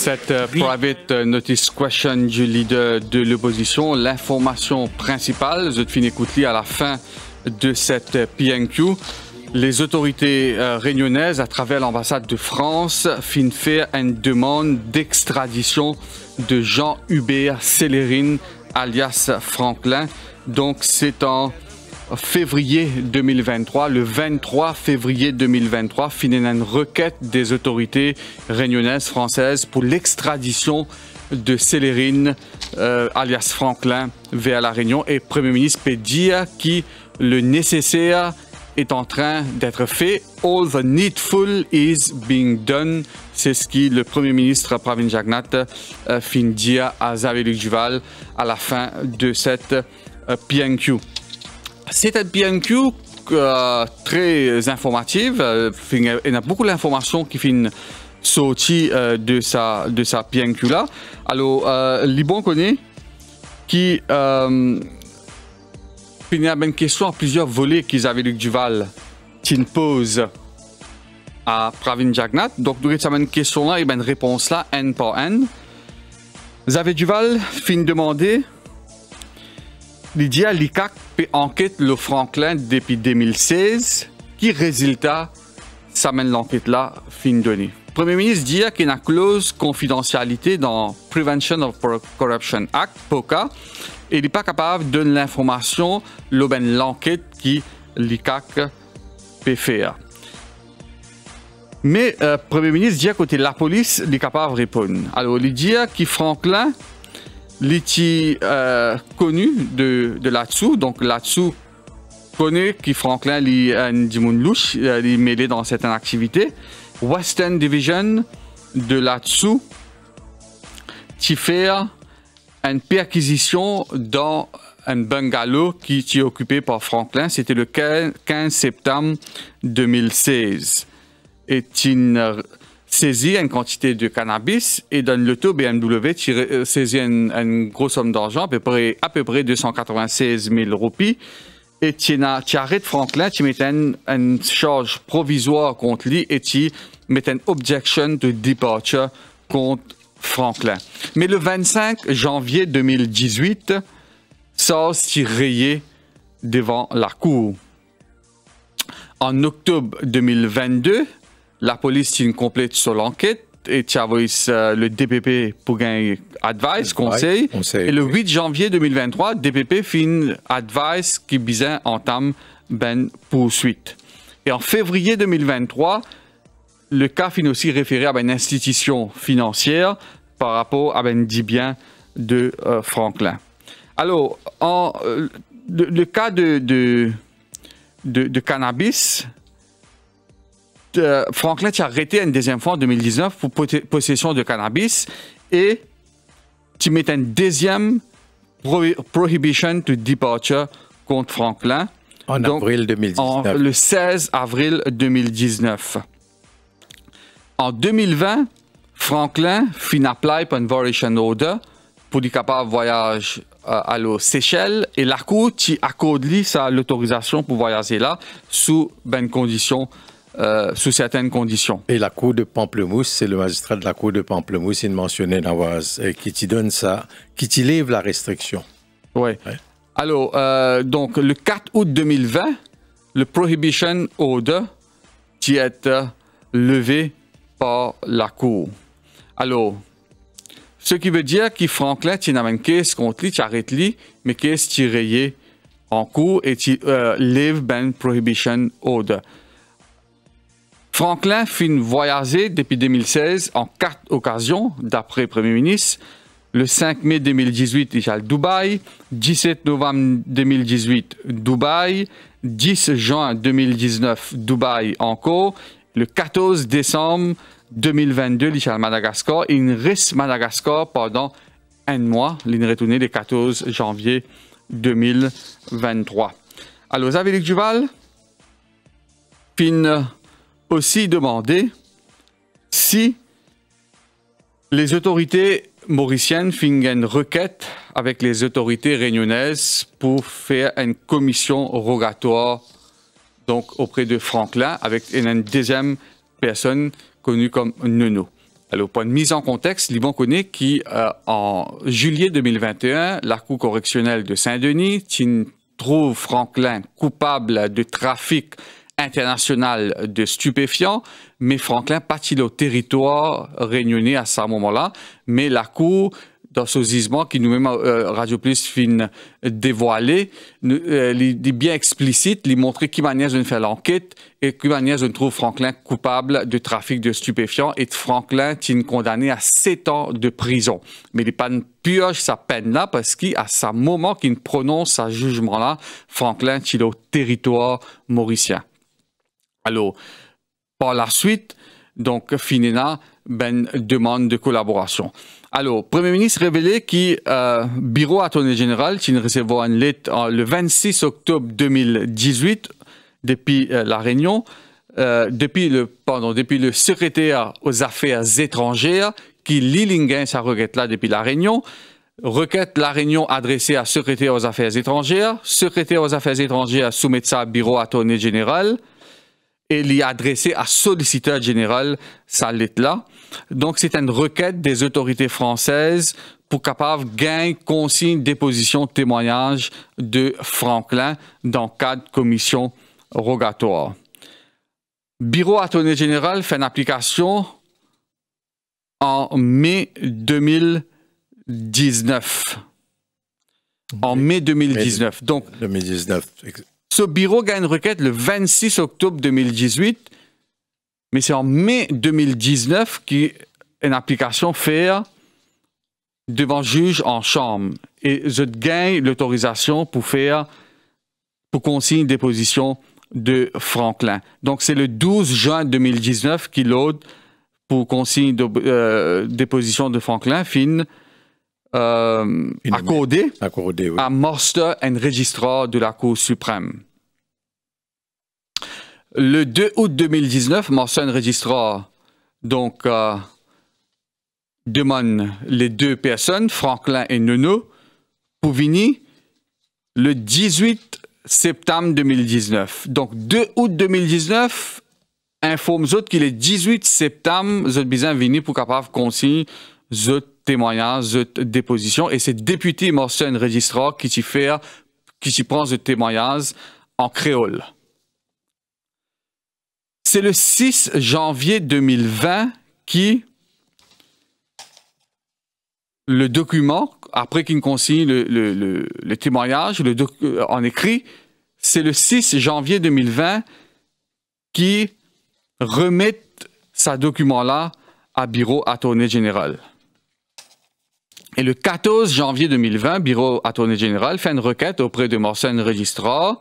Cette euh, private euh, notice question du leader de l'opposition, l'information principale, finis écouter à la fin de cette euh, PNQ. Les autorités réunionnaises, à travers l'ambassade de France, fin faire une demande d'extradition de Jean-Hubert Célérine, alias Franklin. Donc, c'est en février 2023, le 23 février 2023, finalement une requête des autorités réunionnaises françaises pour l'extradition de Célérine, euh, alias Franklin, vers la Réunion et Premier ministre Pédia qui le nécessaire est en train d'être fait. All the needful is being done. C'est ce que le Premier ministre Pravin Jagnat euh, finit à Xavier Duval à la fin de cette euh, PNQ. C'est bien PNQ euh, très informative. Euh, euh, il y a beaucoup d'informations qui finissent sorties de sa de sa PNQ là. Alors euh, Liban connaît qui euh, finit une question à plusieurs volets qu'ils avaient Luc Duval qui pose à Pravin Jagnat. Donc durant cette question là, et une ben, réponse là, N par N. Xavier Duval finit demander Lydia Licac enquête le Franklin depuis 2016. Qui résultat s'amène l'enquête là fin nuit. Premier ministre dit qu'il y a une clause confidentialité dans Prevention of Corruption Act, POCA, et il n'est pas capable de donner l'information l'enquête qui l'ICAC peut faire. Mais le euh, Premier ministre dit que la police est capable de répondre. Alors, il dit que Franklin litti euh, connu de, de Donc l'Atsu connaît connu qui Franklin li a une louche, euh, mêlé dans certaines activité. Western Division de l'Atsu qui fait une perquisition dans un bungalow qui était occupé par Franklin. C'était le 15 septembre 2016. Et saisit une quantité de cannabis et donne le taux BMW tire, euh, saisit une, grosse somme d'argent, à peu près, à peu près 296 000 roupies. Et tu arrêtes Franklin, tu mets une, une, charge provisoire contre lui et tu mets une objection de departure contre Franklin. Mais le 25 janvier 2018, ça se rayé devant la cour. En octobre 2022, la police une complète sur l'enquête et tu euh, le DPP pour gagner advice, conseil. Et le 8 janvier 2023, DPP finit advice qui entame ben poursuite. Et en février 2023, le cas finit aussi référé à une ben institution financière par rapport à ben dit bien de euh, Franklin. Alors, en, euh, le, cas de, de cannabis, euh, Franklin t'a arrêté une deuxième fois en 2019 pour possession de cannabis et tu mets une deuxième prohibition to departure contre Franklin. En avril 2019. le 16 avril 2019. En 2020, Franklin un apply pour une violation order pour être capable de voyage euh, à l'eau Seychelles et la Cour qui accorde l'autorisation pour voyager là sous bonnes conditions euh, sous certaines conditions. Et la Cour de Pamplemousse, c'est le magistrat de la Cour de Pamplemousse, il mentionnait Nawaz, qui t'y donne ça, qui t'y lève la restriction. Oui. Ouais. Alors, euh, donc, le 4 août 2020, le Prohibition Order qui est euh, levé par la Cour. Alors, ce qui veut dire que Franklin, tu n'as même qu'est-ce contre lui, tu mais qu'est-ce qui rayé en cours et tu lève ben Prohibition Order. Franklin fin voyager depuis 2016 en quatre occasions, d'après Premier ministre. Le 5 mai 2018, il est à Dubaï. 17 novembre 2018, Dubaï. 10 juin 2019, Dubaï encore. Le 14 décembre 2022, il est à Madagascar. Il reste Madagascar pendant un mois. Il est retourné le 14 janvier 2023. Alors, Xavier Duval, fin aussi demander si les autorités mauriciennes font une requête avec les autorités réunionnaises pour faire une commission rogatoire donc auprès de Franklin avec une deuxième personne connue comme Nono. Alors, point de mise en contexte, Liban connaît qui, euh, en juillet 2021, la Cour correctionnelle de Saint-Denis trouve Franklin coupable de trafic international de stupéfiants, mais Franklin partit au territoire réunionnais à ce moment-là, mais la Cour dans ce gisement qui nous-mêmes euh, Radio Plus finit dévoilé, dévoiler, euh, il bien explicite, il montrer qui manière de faire l'enquête et qui manière de trouve Franklin coupable de trafic de stupéfiants et Franklin est condamné à 7 ans de prison. Mais il n'est pas une pioche sa peine là parce qu'à ce moment qu'il prononce ce jugement là, Franklin est au territoire mauricien. Alors, par la suite, donc Finena ben, demande de collaboration. Alors, Premier ministre révélé qui euh, Bureau Attorney Général, qui recevait une lettre euh, le 26 octobre 2018 depuis euh, la Réunion, euh, depuis, le, depuis le secrétaire aux affaires étrangères, qui Lillingen, sa requête là depuis la Réunion, requête la Réunion adressée à secrétaire aux affaires étrangères, secrétaire aux affaires étrangères soumet ça à Bureau Attorney Général, et l'y adresser à solliciteur général là. Donc, c'est une requête des autorités françaises pour capable gagne consigne déposition témoignage de Franklin dans cadre de commission rogatoire. Bureau attorney général fait une application en mai 2019. En mai 2019. Donc, 2019, ce bureau gagne une requête le 26 octobre 2018, mais c'est en mai 2019 qu'une application fait devant juge en chambre. Et je gagne l'autorisation pour faire, pour consigner une déposition de Franklin. Donc, c'est le 12 juin 2019 qu'il l'aude pour consigne de euh, déposition de Franklin, Fine euh, accordé à monster un registrar de la Cour suprême. Le 2 août 2019, monster and registrar, donc, euh, demande les deux personnes, Franklin et Nono, pour venir le 18 septembre 2019. Donc, 2 août 2019, informe Zot qu'il est 18 septembre, Zot Bizan venu pour capable consigner Zot témoignages, déposition et c'est député Morsen Registrar qui s'y fait, qui s'y prend ce témoignage en créole. C'est le 6 janvier 2020 qui le document, après qu'il consigne le, le, témoignage le euh, en écrit, c'est le 6 janvier 2020 qui remet sa document-là à bureau attorney général. Et le 14 janvier 2020, Bureau Attorney Général fait une requête auprès de Morsen Registrat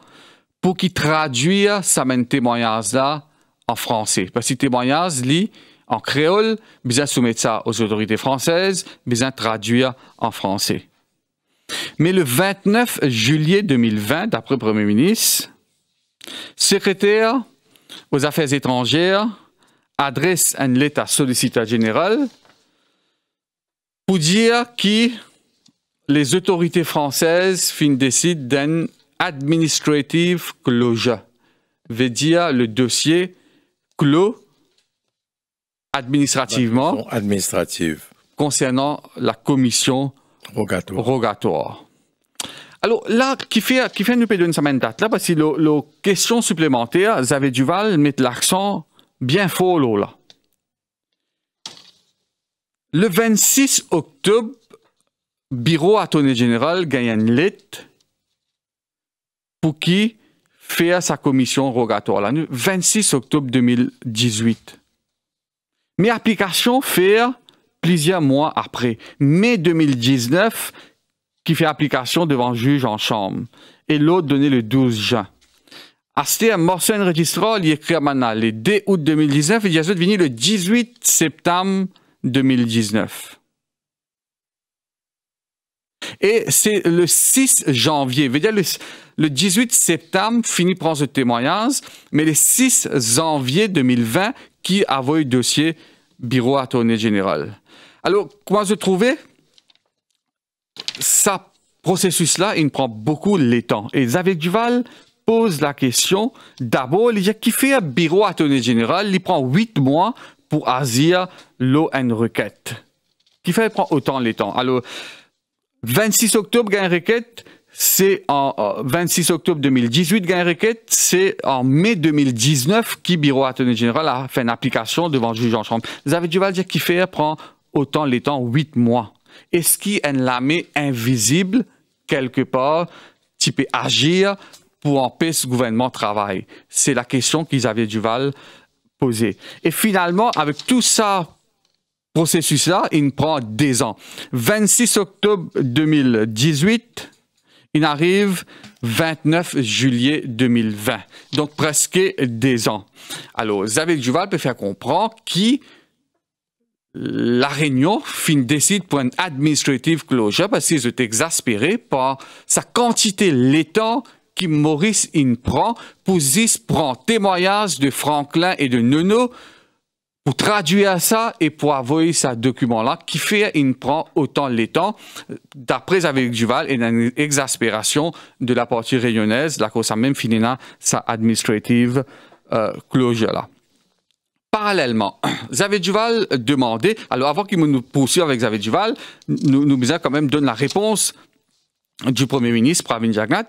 pour qu'il traduise sa même témoignage-là en français. Parce que témoignage, lit en créole, besoin soumettre ça aux autorités françaises, besoin traduire en français. Mais le 29 juillet 2020, d'après le Premier ministre, secrétaire aux Affaires étrangères adresse une lettre à solliciteur général pour dire que les autorités françaises décident d'un administrative closure, veut dire le dossier clos administrativement administrative. concernant la commission rogatoire. Alors là, qui fait, qui fait nous payer une semaine date là, parce que les questions supplémentaires, Xavier Duval met l'accent bien fort là. Le 26 octobre, bureau attorney général gagne une pour qui fait sa commission rogatoire le 26 octobre 2018. Mais application fait plusieurs mois après, mai 2019, qui fait application devant juge en chambre, et l'autre donné le 12 juin. Asté un morceau enregistrant, il écrit à Manal, le 2 août 2019, et Jésus venu le 18 septembre 2019. Et c'est le 6 janvier. le, 18 septembre, fini prendre ce témoignage, mais le 6 janvier 2020, qui envoyé le dossier bureau à tournée Alors, comment se trouver Ce processus-là, il prend beaucoup de temps. Et Xavier Duval pose la question, d'abord, il dit, qui fait un bureau à tournée il prend huit mois pour Azir une requête. Qui fait prendre autant les temps Alors, 26 octobre, gain requête, c'est en 26 octobre 2018 gain requête, c'est en mai 2019 qui bureau attorney général a fait une application devant le juge en chambre. Vous avez du dire qui fait prend autant les temps huit mois. Est-ce qu'il a y une lame invisible quelque part qui peut agir pour empêcher ce gouvernement de travail C'est la question qu'ils avaient du et finalement, avec tout ça, processus-là, il prend des ans. 26 octobre 2018, il arrive 29 juillet 2020. Donc presque des ans. Alors, Xavier Duval peut faire comprendre qui la Réunion fin décide pour administrative closure parce qu'ils sont exaspérés par sa quantité, temps qui Maurice prend Pouzis prend témoignage de Franklin et de Nono pour traduire ça et pour envoyer ça document-là, qui fait il prend autant les temps, d'après avec Duval, et une exaspération de la partie réunionnaise, la cause même finina sa administrative euh, closure-là. Parallèlement, Xavier Duval demandait, alors avant qu'il nous poursuive avec Xavier Duval, nous, nous quand même donne la réponse du Premier ministre, Pravin Jagnat,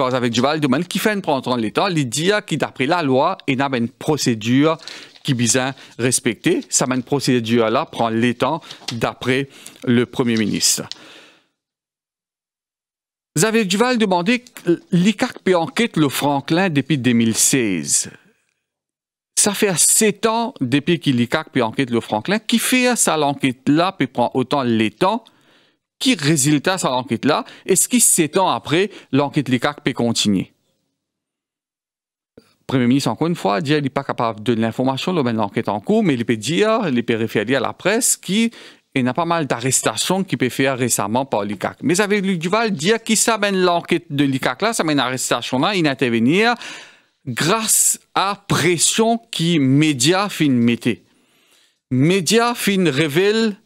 cause Duval demande qui fait prendre l'État, les dire qui d'après la loi et n'a une procédure qui besoin respecter. Ça une procédure là prend l'État d'après le Premier ministre. Xavier Duval demandé l'ICAC peut enquête le Franklin depuis 2016. Ça fait sept ans depuis qu'il l'ICAC peut enquête le Franklin. Qui fait ça enquête là et prend autant l'État? qui résultat cette enquête là et ce qui s'étend après, l'enquête LICAC peut continuer. Premier ministre, encore une fois, dit qu'il n'est pas capable de donner l'information, le l'enquête en cours, mais il peut dire, il peut référer à la presse qui y a pas mal d'arrestations qui peut faire récemment par l'ICAC. Mais avec Luc Duval, dire qui s'amène l'enquête de l'ICAC là, ça mène une arrestation là, intervenir grâce à pression qui médias fin Média Médias fin révèle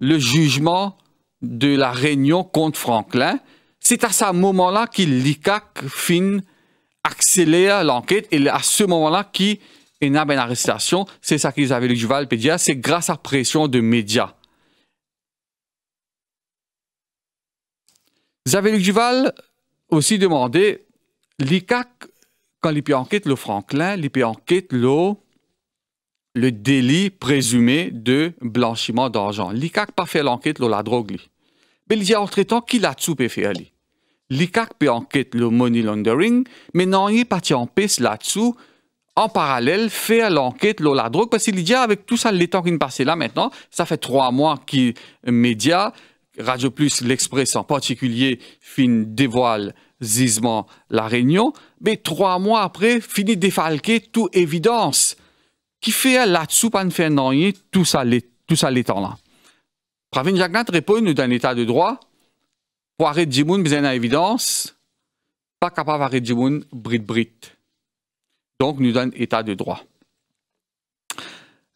le jugement de la réunion contre Franklin. C'est à ce moment-là que l'ICAC fin accélère l'enquête et à ce moment-là qu'il y a une arrestation. C'est ça qu'ils avaient le Pédia, c'est grâce à la pression de médias. Xavier Duval aussi demandé l'ICAC, quand une enquête le Franklin, l'IP enquête le, le délit présumé de blanchiment d'argent. L'ICAC pas fait l'enquête le la drogue. Mais il dit entre-temps qui là tout ali. faire L'ICAC peut enquêter le money laundering, mais n'y yi en en pes là-dessous. en parallèle faire l'enquête sur la drogue parce qu'il dit avec tout ça les temps qui passent là maintenant ça fait trois mois les médias Radio Plus l'Express en particulier fin dévoile zizement la réunion mais trois mois après finit défalquer toute évidence qui fait là-dessous pas ne faire tout ça tout ça les temps là Pravin Jagnat répond nous donne état de droit, arrêter Jimoun a en évidence, pas capable de Jimoun brit brit. Donc nous donne état de droit.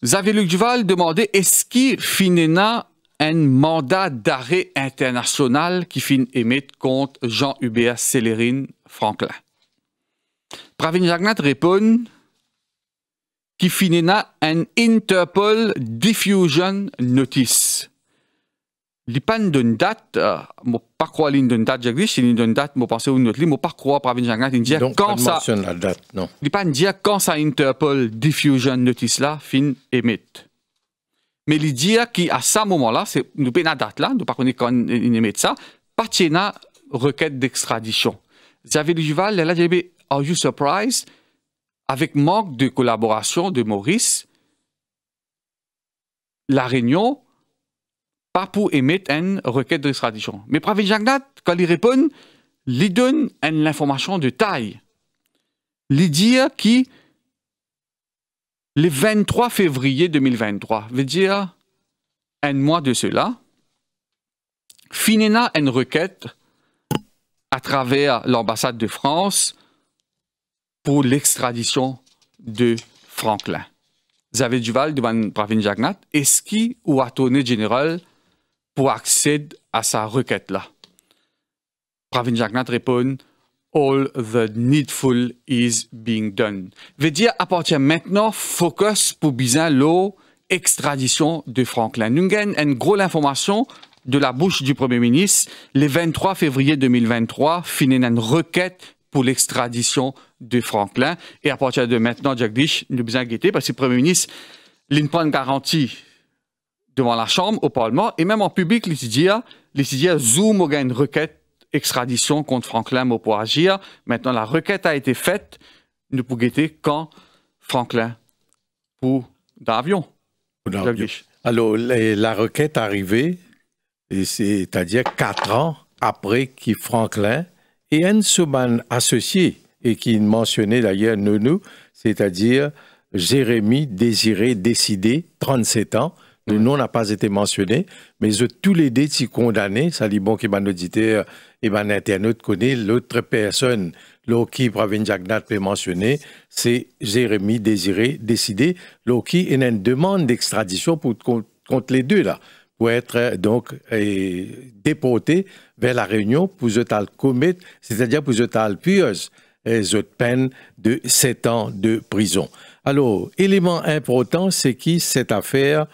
Xavier Luc Duval demandait est-ce qu'il a un mandat d'arrêt international qui finit émettre contre Jean Hubert Célérine Franklin. Pravin Jagnat répond qui a un Interpol Diffusion Notice lipan d'une date euh, mo pas croire ligne date je si ligne date mo à une autre ligne mo pas croire par venir j'agri dire quand ça la date non lipan dire quand ça interpelle diffusion notice là fin émette mais il dit qui à ce moment-là c'est nous pas la date là nous pas connaître quand il émette ça pas de requête d'extradition j'avais le juval là j'avais are you surprised avec manque de collaboration de Maurice la réunion pour émettre une requête d'extradition. Mais Pravin Jagnat, quand il répond, lui donne une information de taille. Il dit que le 23 février 2023, veut dire un mois de cela, Finena une requête à travers l'ambassade de France pour l'extradition de Franklin. Xavier Duval devant Pravin Jagnat, est-ce qui ou attorney général pour accéder à sa requête-là. Pravin Jagnat répond All the needful is being done. Veut dire à partir de maintenant, focus pour bien l'extradition extradition de Franklin Nungen. Une grosse information de la bouche du Premier ministre, le 23 février 2023, finit une requête pour l'extradition de Franklin. Et à partir de maintenant, Jagdish, nous besoin guetter parce que le Premier ministre, il n'a garantie devant la Chambre, au Parlement, et même en public, Licidia, les zoom a une requête extradition contre Franklin pour agir. Maintenant, la requête a été faite. Ne pouvons guetter quand Franklin pour d'avion. Alors, la requête arrivée, c'est-à-dire quatre ans après que Franklin et Ensuman associés, et qui mentionnait d'ailleurs Nounou, c'est-à-dire Jérémy Désiré Décidé, 37 ans, le nom n'a pas été mentionné, mais tous les deux sont condamnés. Ça dit bon un auditeur et un ben, internaute connaît l'autre personne, Loki qui Jagnat peut mentionner, c'est Jérémy Désiré Décidé, Loki qui a une demande d'extradition pour, contre les deux là, pour être euh, donc euh, déporté vers la Réunion pour être commettre, c'est-à-dire pour être et euh, peine de 7 ans de prison. Alors, élément important, c'est qui cette affaire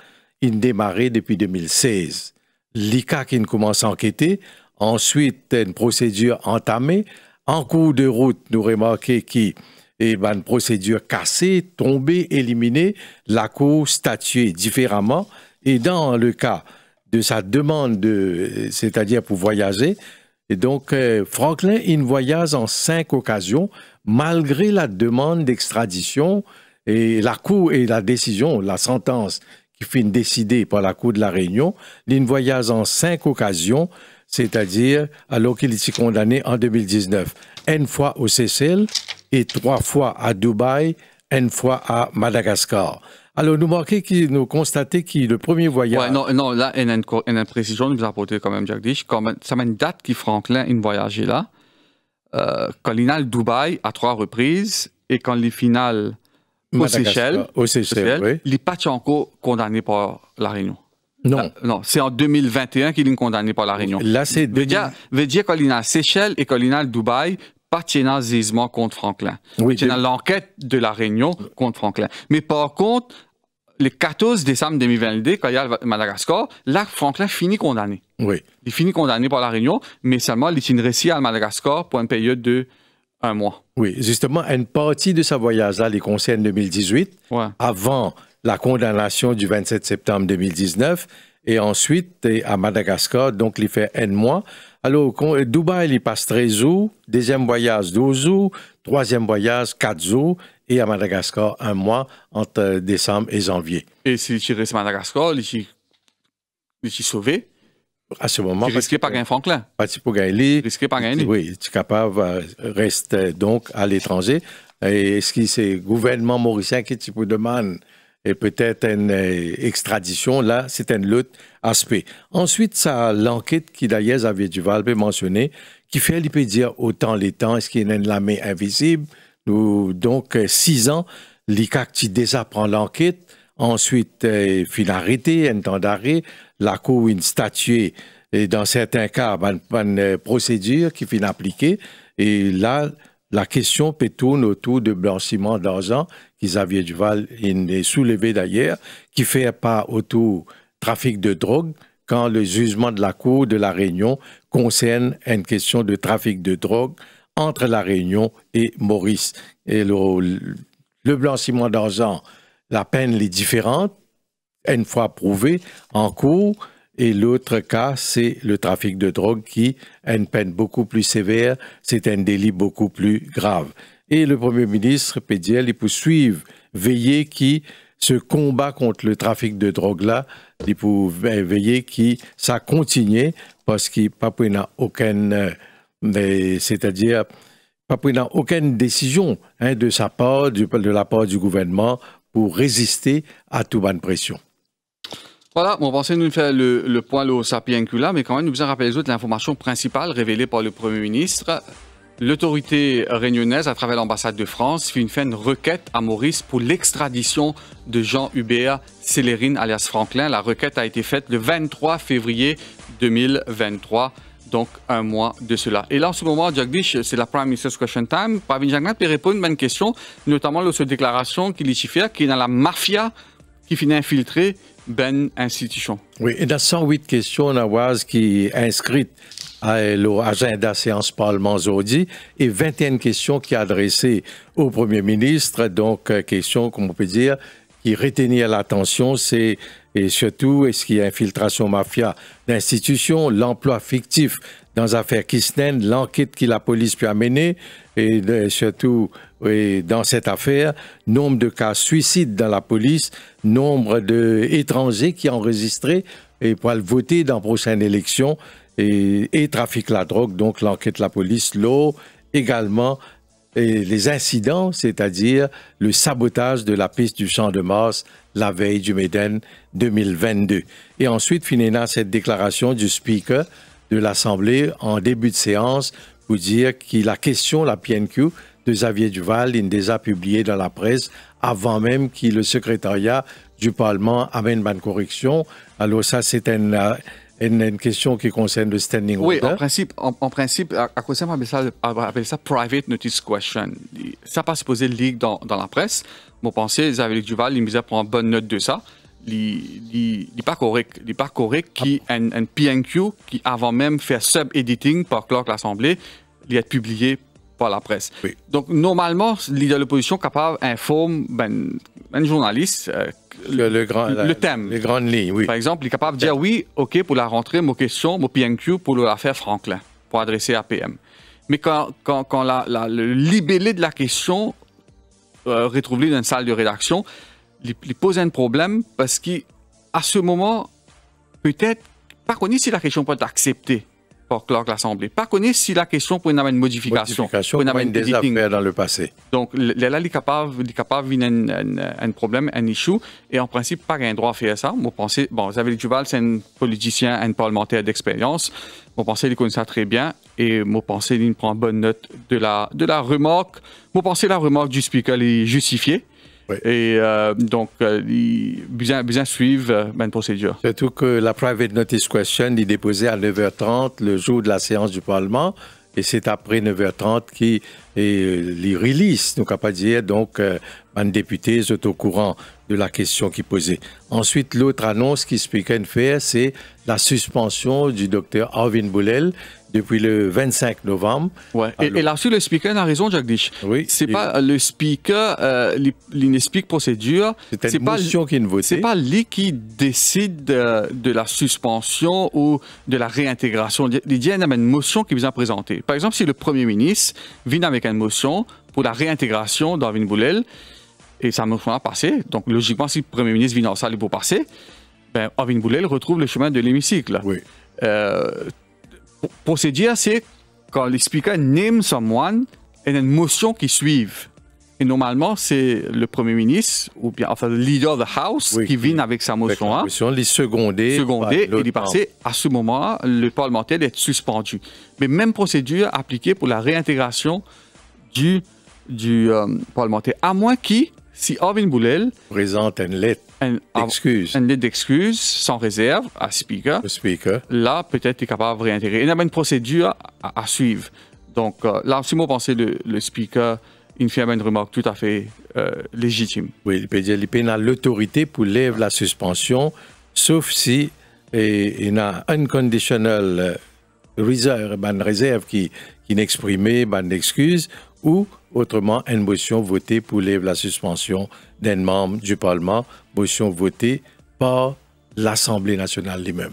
il depuis 2016. L'ICA qui commence à enquêter, ensuite une procédure entamée. En cours de route, nous remarquons qu'il y a une procédure cassée, tombée, éliminée, la Cour statuée différemment. Et dans le cas de sa demande, de, c'est-à-dire pour voyager, et donc euh, Franklin, il voyage en cinq occasions, malgré la demande d'extradition et la Cour et la décision, la sentence qui fut décidé par la Cour de la Réunion, d'une voyage en cinq occasions, c'est-à-dire alors qu'il était condamné en 2019, une fois au Seychelles et trois fois à Dubaï, une fois à Madagascar. Alors, nous qui nous constater que le premier voyage. non, non, là, une, précision, vous apporter quand même, Jacques-Diche. Ça m'a une date qui Franklin, a voyagé là. Euh, quand il a Dubaï à trois reprises et quand les finales au Seychelles, aux oui. il n'est pas encore condamné par la Réunion. Non. non, c'est en 2021 qu'il est condamné par la Réunion. Là, c'est. Veut dire, veut dire Seychelles et qu'il est Dubaï, pas tiennant contre Franklin. Oui. Tiennant l'enquête de la Réunion contre Franklin. Mais par contre, le 14 décembre 2022, quand il y a Madagascar, là, Franklin finit condamné. Oui. Il finit condamné par la Réunion, mais seulement il est récit à Madagascar pour une période de un mois. Oui, justement, une partie de ce voyage-là les concerne 2018, avant la condamnation du 27 septembre 2019, et ensuite à Madagascar, donc il fait un mois. Alors, Dubaï, il passe 13 jours, deuxième voyage 12 jours, troisième voyage 4 jours, et à Madagascar un mois entre décembre et janvier. Et si tu à Madagascar, il est sauvé à ce moment. Tu risqué par un Franklin. Ah, pour gagner. Risqué pas gagner. Oui, tu es capable, euh, reste euh, donc à l'étranger. Et est-ce que c'est le gouvernement mauricien qui te demande et peut-être une euh, extradition? Là, c'est un autre aspect. Ensuite, ça, l'enquête qui d'ailleurs avait Duval peut mentionner, qui fait peut dire autant les temps, est-ce qu'il y a une lame invisible? donc, six ans, l'ICAC qui déjà l'enquête. Ensuite, il arrêté, un temps d'arrêt la Cour une statue et dans certains cas, une, euh, procédure qui finit appliquée. Et là, la question peut autour du blanchiment d'argent qu'Isabelle Duval a soulevé d'ailleurs, qui fait pas autour trafic de drogue quand le jugement de la Cour de la Réunion concerne une question de trafic de drogue entre la Réunion et Maurice. Et le, le blanchiment d'argent, la peine est différente, une fois prouvé en cours. Et l'autre cas, c'est le trafic de drogue qui a une peine beaucoup plus sévère, c'est un délit beaucoup plus grave. Et le Premier ministre Pédiel, il suivre, veiller qui ce combat contre le trafic de drogue-là, il pour euh, veiller qui ça continue parce qu'il n'a pas aucune, euh, c'est-à-dire, pas aucune décision hein, de sa part, de la part du gouvernement pour résister à toute bonne pression. Voilà, on pensait nous faire le, le poil au sapiencula, mais quand même, nous vous rappeler les autres l'information principale révélée par le Premier ministre. L'autorité réunionnaise, à travers l'ambassade de France, fait une fin de requête à Maurice pour l'extradition de Jean Hubert Célérine, alias Franklin. La requête a été faite le 23 février 2023 donc un mois de cela. Et là, en ce moment, Jagdish, c'est la Prime Minister's Question Time. Pravin Jagnat peut répondre à une bonne question, notamment sur cette déclaration qu'il y fait, qui est dans la mafia qui finit infiltré ben institution. Oui, et dans 108 questions, Nawaz, qui sont inscrite à l'agenda séance Parlement aujourd'hui, et 21 questions qui sont adressées au Premier ministre, donc euh, question comme on peut dire, qui retenaient l'attention, c'est et surtout, est-ce qu'il y a infiltration mafia d'institutions, l'emploi fictif dans l'affaire Kisnen, l'enquête que la police peut amener, et surtout dans cette affaire, nombre de cas suicides dans la police, nombre d'étrangers qui ont enregistré et pour voter dans la prochaine élection, et, et trafic la drogue, donc l'enquête de la police, l'eau également et les incidents, c'est-à-dire le sabotage de la piste du Champ de Mars la veille du Méden 2022. Et ensuite, finalement, cette déclaration du Speaker de l'Assemblée en début de séance pour dire qu'il a question la PNQ de Xavier Duval, il déjà publié dans la presse avant même que le secrétariat du Parlement amène une correction. Alors ça, c'est un, une, une, question qui concerne le standing oui, order. Oui, en principe, en, principe, à, quoi ça, on appelle ça, ça private notice question. Ça passe poser le ligue dans, dans la presse. Mon pensée, Xavier Duval, il me pour prendre bonne note de ça. Il pas Les pas correct qui, ah. un, un, PNQ qui, avant même faire sub-editing par Clark l'Assemblée, il est publié par la presse. Donc, normalement, l'idée de l'opposition capable informe ben, un journaliste euh, le, grand, thème. Les grandes lignes, oui. Par exemple, il est capable de dire oui, OK, pour la rentrée, mon question, mon PNQ pour l'affaire Franklin, pour adresser à PM. Mais quand, quand, la, le libellé de la question euh, retrouvé dans une salle de rédaction, il, pose un problème parce qu'à ce moment, peut-être, pas connu si la question peut être acceptée pour clore l'Assemblée. Pas connaître si la question pour une une modification. Modification pour une des dans le passé. Donc, là, il est capable, capable un, problème, un issue, et en principe, pas un droit à faire ça. Vous pensez, bon, Xavier Duval, c'est un politicien, un parlementaire d'expérience. Vous pensez qu'il connaît ça très bien, et vous pensez qu'il prend bonne note de la, de la remorque. Vous pensez la remorque du speaker est justifiée et euh, donc, euh, il bien, suivre suivent une euh, procédure. Surtout que la private notice question est déposée à 9h30 le jour de la séance du Parlement. Et c'est après 9h30 qui est les release, donc à pas dire, donc, un député est au courant de la question qui posait. Ensuite, l'autre annonce qui speaker faire, c'est la suspension du docteur Arvin Boulel, depuis le 25 novembre. Ouais. Et, là-dessus, le speaker a raison, Jagdish. Oui. C'est pas le speaker, euh, procédure. C'est, pas motion qui est votée. C'est pas lui qui décide de, la suspension ou de la réintégration. Il y a une motion qui vient présenter. Par exemple, si le premier ministre vient avec une motion pour la réintégration d'Arvin Boulel, et sa motion a passé, donc logiquement, si le premier ministre vient en salle pour passer, ben, Arvin Boulel retrouve le chemin de l'hémicycle. Oui. Euh, procédure, c'est quand l'expliquant name someone et une motion qui suivent Et normalement, c'est le Premier ministre, ou bien enfin le leader of the House, qui vient avec sa motion. Avec hein. la motion, les seconder. Seconder, et les passer. À ce moment, le parlementaire est suspendu. Mais même procédure appliquée pour la réintégration du, du euh, parlementaire, à moins qu'il si Arvin Boulel présente une lettre d'excuse, une lettre d'excuse sans réserve à speaker, speaker. là peut-être est capable de réintégrer. Il y a une procédure à, suivre. Donc euh, là, si vous pensez le, le speaker, il fait une remarque tout à fait euh, légitime. Oui, il peut dire qu'il a l'autorité pour lever la suspension, sauf si et, il a unconditional euh, reserve, une ben, réserve qui, qui n'exprimait, une ben, excuse, ou autrement une motion votée pour la suspension d'un membre du Parlement, motion votée par l'Assemblée nationale lui-même.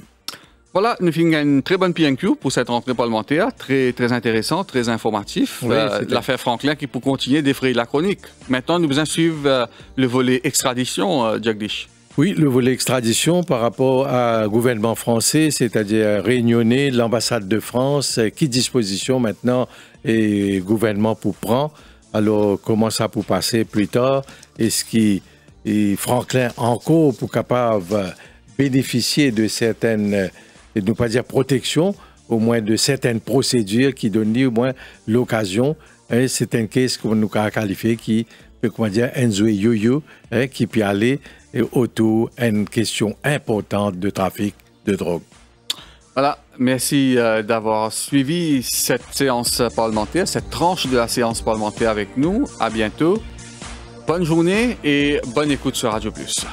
Voilà, nous finissons une très bonne PNQ pour cette rentrée parlementaire, très, très intéressant, très informatif. Oui, euh, L'affaire Franklin qui pour continuer d'effrayer la chronique. Maintenant, nous allons suivre euh, le volet extradition, euh, Jagdish. Oui, le volet extradition par rapport au gouvernement français, c'est-à-dire réunionner l'ambassade de France. Euh, qui disposition maintenant et gouvernement pour prendre. Alors, comment ça pour passer plus tard? Est-ce que Franklin encore pour capable bénéficier de certaines, et ne pas dire protection, au moins de certaines procédures qui donnent au moins l'occasion, c'est un case qu'on nous a qualifié qui peut, comment dire, you Yoyo, hein, qui peut aller autour d'une question importante de trafic de drogue. Voilà, Merci euh, d'avoir suivi cette séance parlementaire, cette tranche de la séance parlementaire avec nous. À bientôt. Bonne journée et bonne écoute sur Radio Plus.